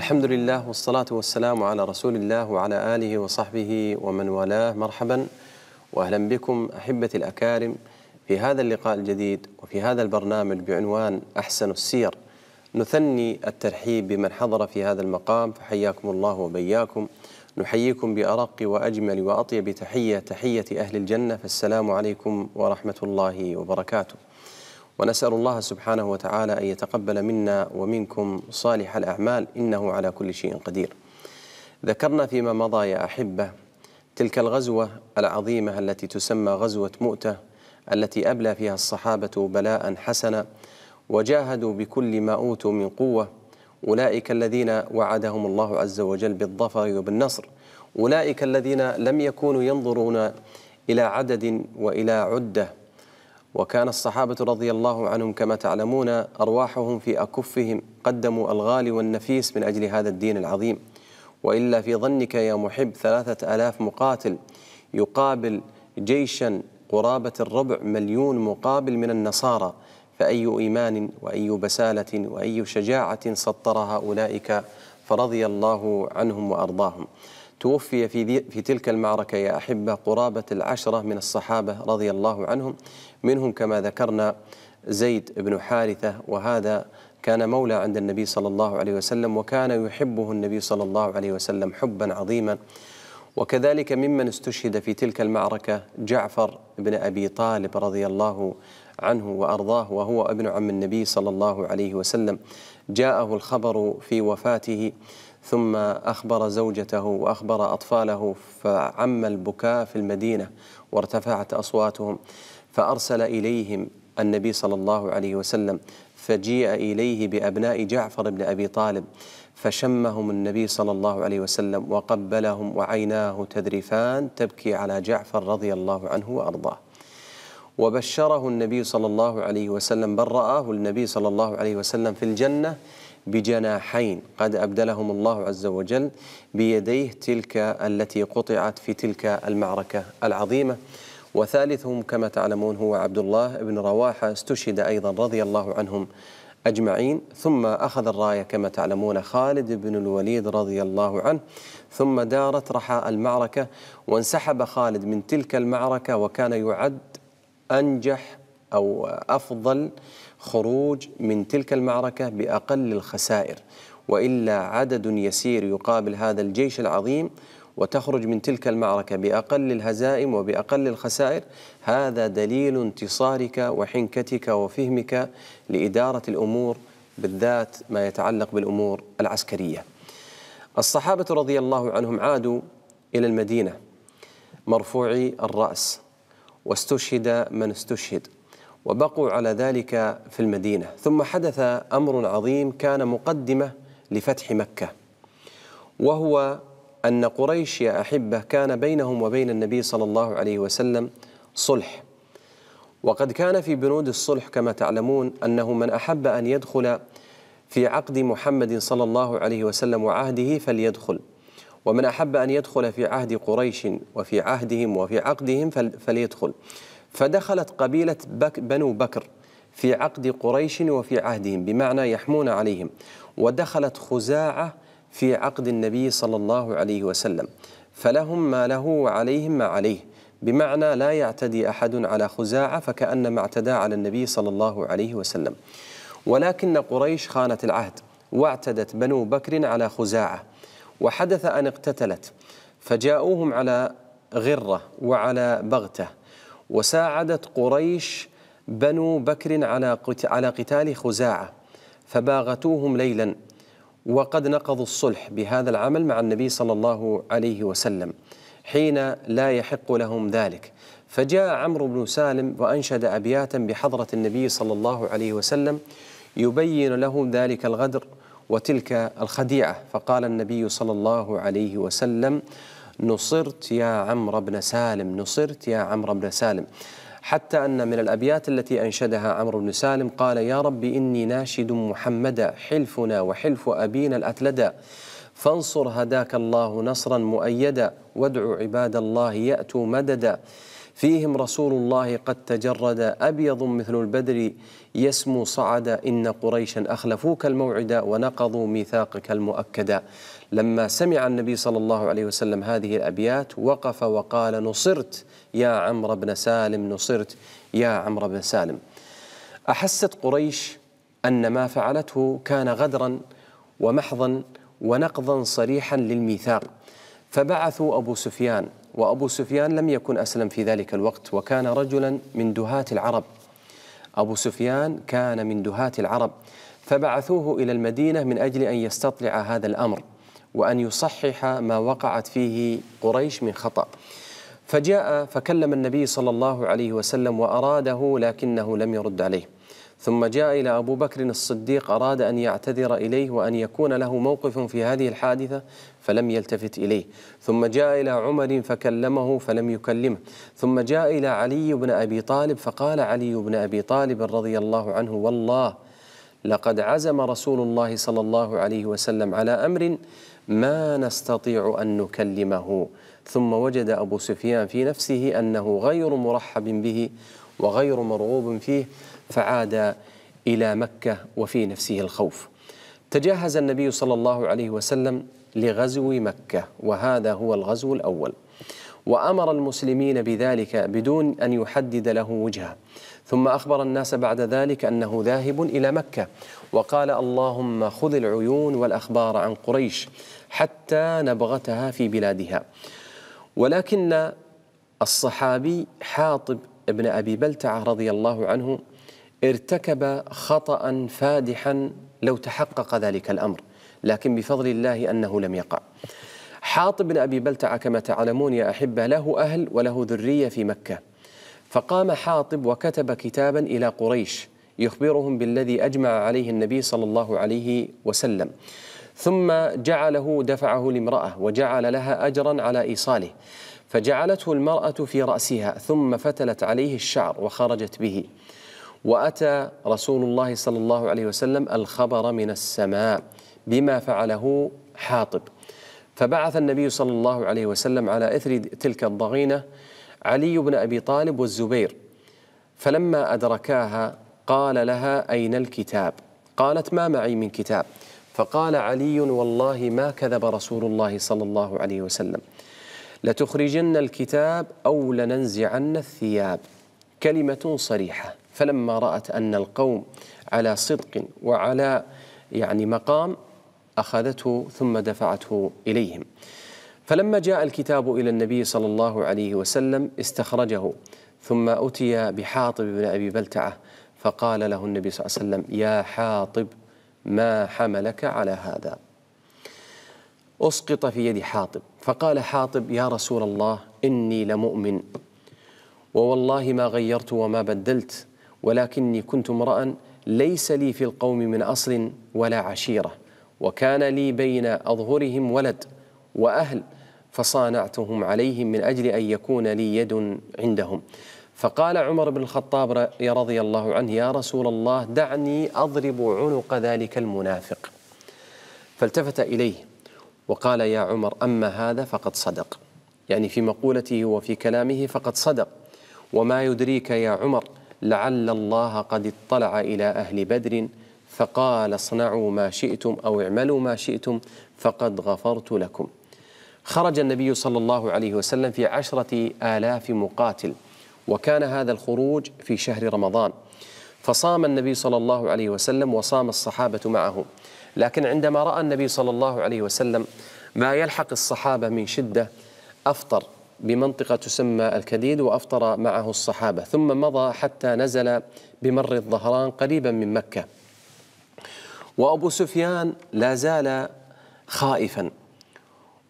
الحمد لله والصلاة والسلام على رسول الله وعلى آله وصحبه ومن والاه مرحبا وأهلا بكم أحبتي الأكارم في هذا اللقاء الجديد وفي هذا البرنامج بعنوان أحسن السير نثني الترحيب بمن حضر في هذا المقام فحياكم الله وبياكم نحييكم بأرق وأجمل وأطيب تحية تحية أهل الجنة فالسلام عليكم ورحمة الله وبركاته ونسأل الله سبحانه وتعالى أن يتقبل منا ومنكم صالح الأعمال إنه على كل شيء قدير ذكرنا فيما مضى يا أحبة تلك الغزوة العظيمة التي تسمى غزوة مؤتة التي أبلى فيها الصحابة بلاء حسنا وجاهدوا بكل ما أوتوا من قوة أولئك الذين وعدهم الله عز وجل بالظفر وبالنصر أولئك الذين لم يكونوا ينظرون إلى عدد وإلى عدة وكان الصحابة رضي الله عنهم كما تعلمون أرواحهم في أكفهم قدموا الغالي والنفيس من أجل هذا الدين العظيم وإلا في ظنك يا محب ثلاثة آلاف مقاتل يقابل جيشا قرابة الربع مليون مقابل من النصارى فأي إيمان وأي بسالة وأي شجاعة سطرها أولئك فرضي الله عنهم وأرضاهم توفي في, في تلك المعركة يا أحبة قرابة العشرة من الصحابة رضي الله عنهم منهم كما ذكرنا زيد بن حارثة وهذا كان مولى عند النبي صلى الله عليه وسلم وكان يحبه النبي صلى الله عليه وسلم حبا عظيما وكذلك ممن استشهد في تلك المعركة جعفر بن أبي طالب رضي الله عنه وأرضاه وهو ابن عم النبي صلى الله عليه وسلم جاءه الخبر في وفاته ثم أخبر زوجته وأخبر أطفاله فعم البكاء في المدينة وارتفعت أصواتهم فأرسل إليهم النبي صلى الله عليه وسلم فجيء إليه بأبناء جعفر بن أبي طالب فشمهم النبي صلى الله عليه وسلم وقبلهم وعيناه تذرفان تبكي على جعفر رضي الله عنه وأرضاه وبشره النبي صلى الله عليه وسلم بل رآه النبي صلى الله عليه وسلم في الجنة بجناحين قد أبدلهم الله عز وجل بيديه تلك التي قطعت في تلك المعركة العظيمة وثالثهم كما تعلمون هو عبد الله بن رواحة استشهد أيضا رضي الله عنهم أجمعين ثم أخذ الراية كما تعلمون خالد بن الوليد رضي الله عنه ثم دارت رحاء المعركة وانسحب خالد من تلك المعركة وكان يعد أنجح أو أفضل خروج من تلك المعركة بأقل الخسائر وإلا عدد يسير يقابل هذا الجيش العظيم وتخرج من تلك المعركة بأقل الهزائم وبأقل الخسائر هذا دليل انتصارك وحنكتك وفهمك لإدارة الأمور بالذات ما يتعلق بالأمور العسكرية الصحابة رضي الله عنهم عادوا إلى المدينة مرفوعي الرأس واستشهد من استشهد وبقوا على ذلك في المدينة ثم حدث أمر عظيم كان مقدمة لفتح مكة وهو أن قريش يا أحبة كان بينهم وبين النبي صلى الله عليه وسلم صلح وقد كان في بنود الصلح كما تعلمون أنه من أحب أن يدخل في عقد محمد صلى الله عليه وسلم وعهده فليدخل ومن أحب أن يدخل في عهد قريش وفي عهدهم وفي عقدهم فليدخل فدخلت قبيلة بك بنو بكر في عقد قريش وفي عهدهم بمعنى يحمون عليهم ودخلت خزاعة في عقد النبي صلى الله عليه وسلم فلهم ما له وعليهم ما عليه بمعنى لا يعتدي أحد على خزاعة فكأنما اعتدى على النبي صلى الله عليه وسلم ولكن قريش خانت العهد واعتدت بنو بكر على خزاعة وحدث أن اقتتلت فجاءوهم على غرة وعلى بغته وساعدت قريش بنو بكر على على قتال خزاعة فباغتوهم ليلا وقد نقضوا الصلح بهذا العمل مع النبي صلى الله عليه وسلم حين لا يحق لهم ذلك فجاء عمرو بن سالم وأنشد أبياتا بحضرة النبي صلى الله عليه وسلم يبين لهم ذلك الغدر وتلك الخديعة فقال النبي صلى الله عليه وسلم نصرت يا عمرو بن سالم نصرت يا عمرو بن سالم حتى أن من الأبيات التي أنشدها عمرو بن سالم قال يا رب إني ناشد محمدا حلفنا وحلف أبينا الأتلدا فانصر هداك الله نصرا مؤيدا وادع عباد الله يأتوا مددا فيهم رسول الله قد تجرد أبيض مثل البدر يسمو صعد إن قريشا أخلفوك الموعد ونقضوا ميثاقك المؤكد لما سمع النبي صلى الله عليه وسلم هذه الأبيات وقف وقال نصرت يا عمرو بن سالم نصرت يا عمرو بن سالم أحست قريش أن ما فعلته كان غدرا ومحضا ونقضا صريحا للميثاق فبعثوا أبو سفيان وأبو سفيان لم يكن أسلم في ذلك الوقت وكان رجلا من دهاة العرب أبو سفيان كان من دهاة العرب فبعثوه إلى المدينة من أجل أن يستطلع هذا الأمر وأن يصحح ما وقعت فيه قريش من خطأ فجاء فكلم النبي صلى الله عليه وسلم وأراده لكنه لم يرد عليه ثم جاء إلى أبو بكر الصديق أراد أن يعتذر إليه وأن يكون له موقف في هذه الحادثة فلم يلتفت إليه ثم جاء إلى عمر فكلمه فلم يكلمه ثم جاء إلى علي بن أبي طالب فقال علي بن أبي طالب رضي الله عنه والله لقد عزم رسول الله صلى الله عليه وسلم على أمر ما نستطيع أن نكلمه ثم وجد أبو سفيان في نفسه أنه غير مرحب به وغير مرغوب فيه فعاد إلى مكة وفي نفسه الخوف تجهز النبي صلى الله عليه وسلم لغزو مكة وهذا هو الغزو الأول وأمر المسلمين بذلك بدون أن يحدد له وجهة ثم أخبر الناس بعد ذلك أنه ذاهب إلى مكة وقال اللهم خذ العيون والأخبار عن قريش حتى نبغتها في بلادها ولكن الصحابي حاطب بن أبي بلتعة رضي الله عنه ارتكب خطأ فادحا لو تحقق ذلك الأمر لكن بفضل الله أنه لم يقع حاطب بن أبي بلتعه كما تعلمون يا أحبة له أهل وله ذرية في مكة فقام حاطب وكتب كتابا إلى قريش يخبرهم بالذي أجمع عليه النبي صلى الله عليه وسلم ثم جعله دفعه لامرأة وجعل لها أجرا على إيصاله فجعلته المرأة في رأسها ثم فتلت عليه الشعر وخرجت به وأتى رسول الله صلى الله عليه وسلم الخبر من السماء بما فعله حاطب فبعث النبي صلى الله عليه وسلم على إثر تلك الضغينة علي بن أبي طالب والزبير فلما أدركاها قال لها أين الكتاب قالت ما معي من كتاب فقال علي والله ما كذب رسول الله صلى الله عليه وسلم لتخرجن الكتاب أو لننزعن الثياب كلمة صريحة فلما رأت أن القوم على صدق وعلى يعني مقام أخذته ثم دفعته إليهم فلما جاء الكتاب إلى النبي صلى الله عليه وسلم استخرجه ثم أتي بحاطب بن أبي بلتعة فقال له النبي صلى الله عليه وسلم يا حاطب ما حملك على هذا أسقط في يد حاطب فقال حاطب يا رسول الله إني لمؤمن ووالله ما غيرت وما بدلت ولكني كنت امرأ ليس لي في القوم من أصل ولا عشيرة وكان لي بين أظهرهم ولد وأهل فصانعتهم عليهم من أجل أن يكون لي يد عندهم فقال عمر بن الخطاب رضي الله عنه يا رسول الله دعني أضرب عنق ذلك المنافق فالتفت إليه وقال يا عمر أما هذا فقد صدق يعني في مقولته وفي كلامه فقد صدق وما يدريك يا عمر لعل الله قد اطلع إلى أهل بدر فقال اصنعوا ما شئتم أو اعملوا ما شئتم فقد غفرت لكم خرج النبي صلى الله عليه وسلم في عشرة آلاف مقاتل وكان هذا الخروج في شهر رمضان فصام النبي صلى الله عليه وسلم وصام الصحابة معه لكن عندما رأى النبي صلى الله عليه وسلم ما يلحق الصحابة من شدة أفطر بمنطقة تسمى الكديد وأفطر معه الصحابة ثم مضى حتى نزل بمر الظهران قريبا من مكة وأبو سفيان لا زال خائفا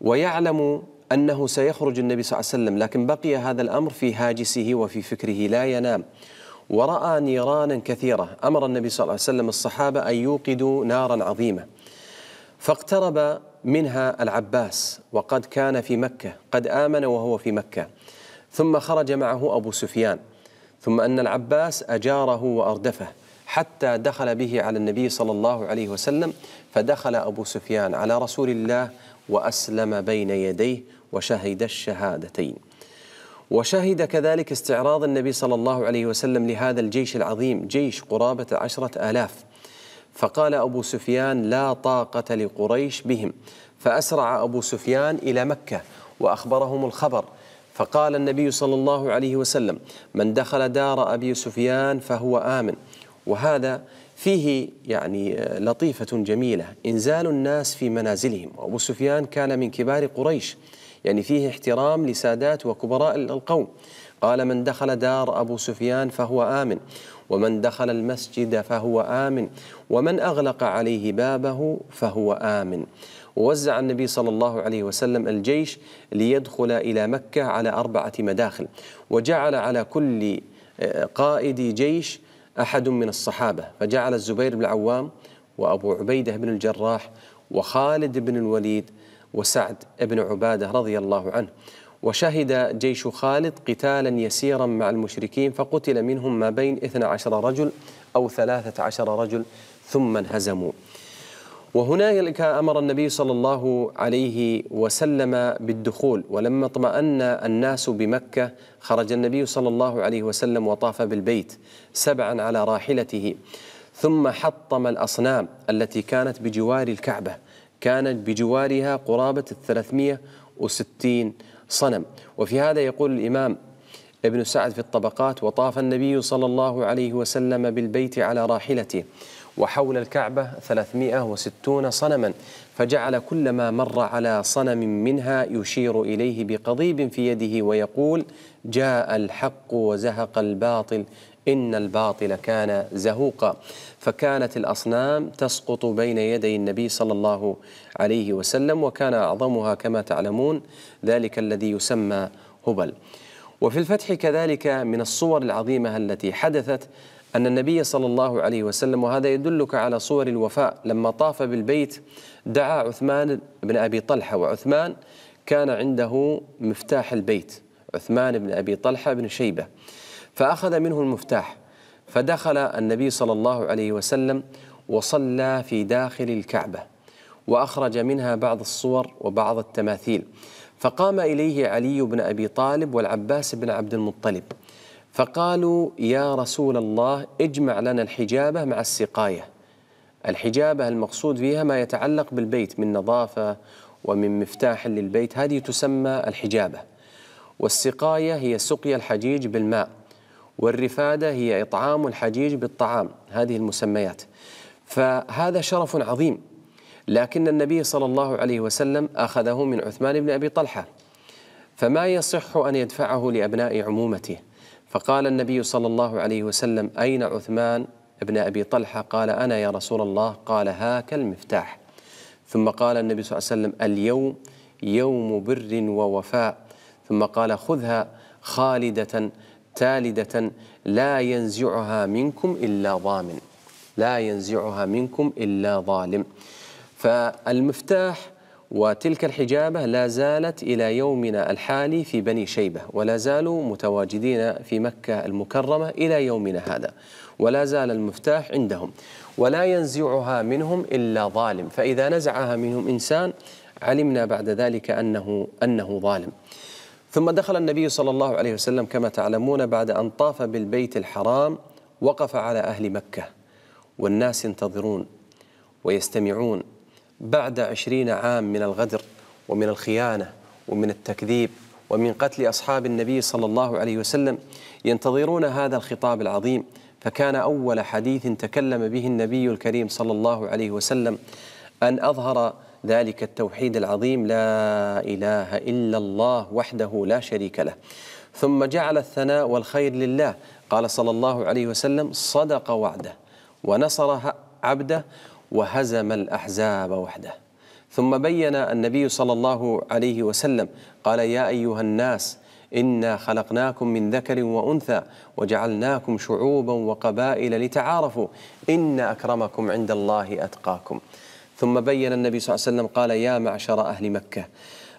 ويعلم أنه سيخرج النبي صلى الله عليه وسلم لكن بقي هذا الأمر في هاجسه وفي فكره لا ينام ورأى نيرانا كثيرة أمر النبي صلى الله عليه وسلم الصحابة أن يوقدوا نارا عظيمة فاقترب منها العباس وقد كان في مكة قد آمن وهو في مكة ثم خرج معه أبو سفيان ثم أن العباس أجاره وأردفه حتى دخل به على النبي صلى الله عليه وسلم فدخل أبو سفيان على رسول الله وأسلم بين يديه وشهد الشهادتين وشهد كذلك استعراض النبي صلى الله عليه وسلم لهذا الجيش العظيم جيش قرابة عشرة آلاف فقال أبو سفيان لا طاقة لقريش بهم فأسرع أبو سفيان إلى مكة وأخبرهم الخبر فقال النبي صلى الله عليه وسلم من دخل دار أبي سفيان فهو آمن وهذا فيه يعني لطيفة جميلة إنزال الناس في منازلهم وأبو سفيان كان من كبار قريش يعني فيه احترام لسادات وكبراء القوم قال من دخل دار أبو سفيان فهو آمن ومن دخل المسجد فهو آمن ومن أغلق عليه بابه فهو آمن ووزع النبي صلى الله عليه وسلم الجيش ليدخل إلى مكة على أربعة مداخل وجعل على كل آه، قائد جيش أحد من الصحابة فجعل الزبير بن العوام وأبو عبيدة بن الجراح وخالد بن الوليد وسعد بن عبادة رضي الله عنه وشهد جيش خالد قتالا يسيرا مع المشركين فقتل منهم ما بين 12 رجل أو 13 رجل ثم انهزموا وهنالك أمر النبي صلى الله عليه وسلم بالدخول ولما اطمأن الناس بمكة خرج النبي صلى الله عليه وسلم وطاف بالبيت سبعا على راحلته ثم حطم الأصنام التي كانت بجوار الكعبة كانت بجوارها قرابة الثلاثمية وستين صنم وفي هذا يقول الإمام ابن سعد في الطبقات وطاف النبي صلى الله عليه وسلم بالبيت على راحلته وحول الكعبة 360 صنما فجعل كلما مر على صنم منها يشير إليه بقضيب في يده ويقول جاء الحق وزهق الباطل إن الباطل كان زهوقا فكانت الأصنام تسقط بين يدي النبي صلى الله عليه وسلم وكان أعظمها كما تعلمون ذلك الذي يسمى هبل وفي الفتح كذلك من الصور العظيمة التي حدثت أن النبي صلى الله عليه وسلم وهذا يدلك على صور الوفاء لما طاف بالبيت دعا عثمان بن أبي طلحة وعثمان كان عنده مفتاح البيت عثمان بن أبي طلحة بن شيبة فأخذ منه المفتاح فدخل النبي صلى الله عليه وسلم وصلى في داخل الكعبة وأخرج منها بعض الصور وبعض التماثيل فقام إليه علي بن أبي طالب والعباس بن عبد المطلب فقالوا يا رسول الله اجمع لنا الحجابة مع السقاية الحجابة المقصود فيها ما يتعلق بالبيت من نظافة ومن مفتاح للبيت هذه تسمى الحجابة والسقاية هي سقي الحجيج بالماء والرفادة هي إطعام الحجيج بالطعام هذه المسميات فهذا شرف عظيم لكن النبي صلى الله عليه وسلم أخذه من عثمان بن أبي طلحة فما يصح أن يدفعه لأبناء عمومته فقال النبي صلى الله عليه وسلم أين عثمان ابن أبي طلحة قال أنا يا رسول الله قال هاك المفتاح ثم قال النبي صلى الله عليه وسلم اليوم يوم بر ووفاء ثم قال خذها خالدة تالدة لا ينزعها منكم إلا ضامن لا ينزعها منكم إلا ظالم فالمفتاح وتلك الحجابة لا زالت إلى يومنا الحالي في بني شيبة ولا زالوا متواجدين في مكة المكرمة إلى يومنا هذا ولا زال المفتاح عندهم ولا ينزعها منهم إلا ظالم فإذا نزعها منهم إنسان علمنا بعد ذلك أنه, أنه ظالم ثم دخل النبي صلى الله عليه وسلم كما تعلمون بعد أن طاف بالبيت الحرام وقف على أهل مكة والناس ينتظرون ويستمعون بعد عشرين عام من الغدر ومن الخيانة ومن التكذيب ومن قتل أصحاب النبي صلى الله عليه وسلم ينتظرون هذا الخطاب العظيم فكان أول حديث تكلم به النبي الكريم صلى الله عليه وسلم أن أظهر ذلك التوحيد العظيم لا إله إلا الله وحده لا شريك له ثم جعل الثناء والخير لله قال صلى الله عليه وسلم صدق وعده ونصر عبده وهزم الأحزاب وحده ثم بين النبي صلى الله عليه وسلم قال يا أيها الناس إنا خلقناكم من ذكر وأنثى وجعلناكم شعوبا وقبائل لتعارفوا إن أكرمكم عند الله أتقاكم ثم بين النبي صلى الله عليه وسلم قال يا معشر أهل مكة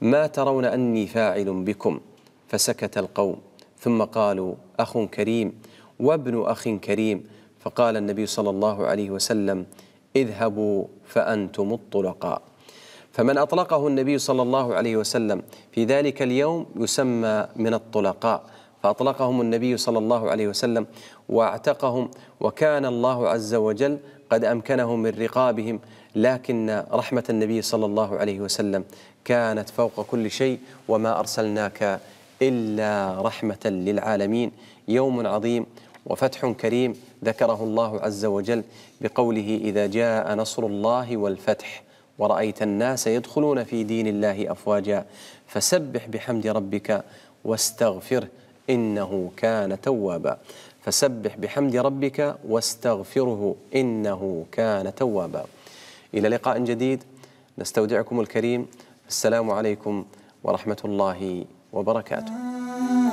ما ترون أني فاعل بكم فسكت القوم ثم قالوا أخ كريم وابن أخ كريم فقال النبي صلى الله عليه وسلم اذهبوا فأنتم الطلقاء فمن أطلقه النبي صلى الله عليه وسلم في ذلك اليوم يسمى من الطلقاء فأطلقهم النبي صلى الله عليه وسلم واعتقهم وكان الله عز وجل قد أمكنهم من رقابهم لكن رحمة النبي صلى الله عليه وسلم كانت فوق كل شيء وما أرسلناك إلا رحمة للعالمين يوم عظيم وفتح كريم ذكره الله عز وجل بقوله إذا جاء نصر الله والفتح ورأيت الناس يدخلون في دين الله أفواجا فسبح بحمد ربك واستغفره إنه كان توابا فسبح بحمد ربك واستغفره إنه كان توابا إلى لقاء جديد نستودعكم الكريم السلام عليكم ورحمة الله وبركاته